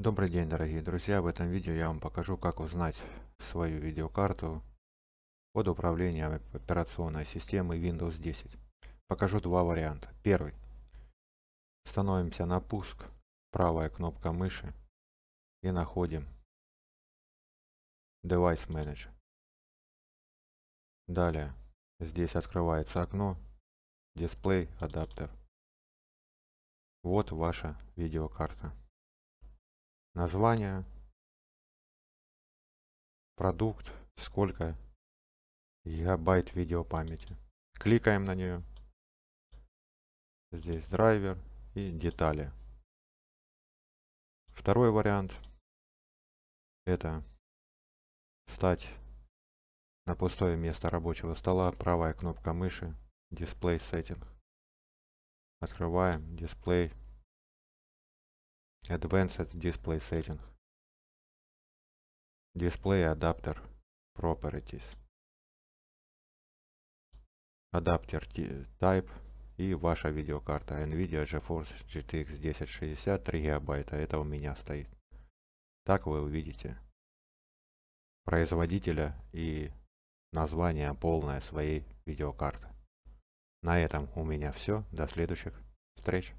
Добрый день, дорогие друзья! В этом видео я вам покажу, как узнать свою видеокарту под управлением операционной системы Windows 10. Покажу два варианта. Первый. Становимся на пуск, правая кнопка мыши и находим Device Manager. Далее здесь открывается окно Display Adapter. Вот ваша видеокарта название, продукт, сколько гигабайт видеопамяти. Кликаем на нее. Здесь драйвер и детали. Второй вариант это стать на пустое место рабочего стола, правая кнопка мыши, дисплей сеттинг. Открываем дисплей Advanced Display Setting. Display Adapter Properties. Adapter Type и ваша видеокарта NVIDIA GeForce GTX 1060 3 гигабайта. Это у меня стоит. Так вы увидите производителя и название полное своей видеокарты. На этом у меня все. До следующих встреч.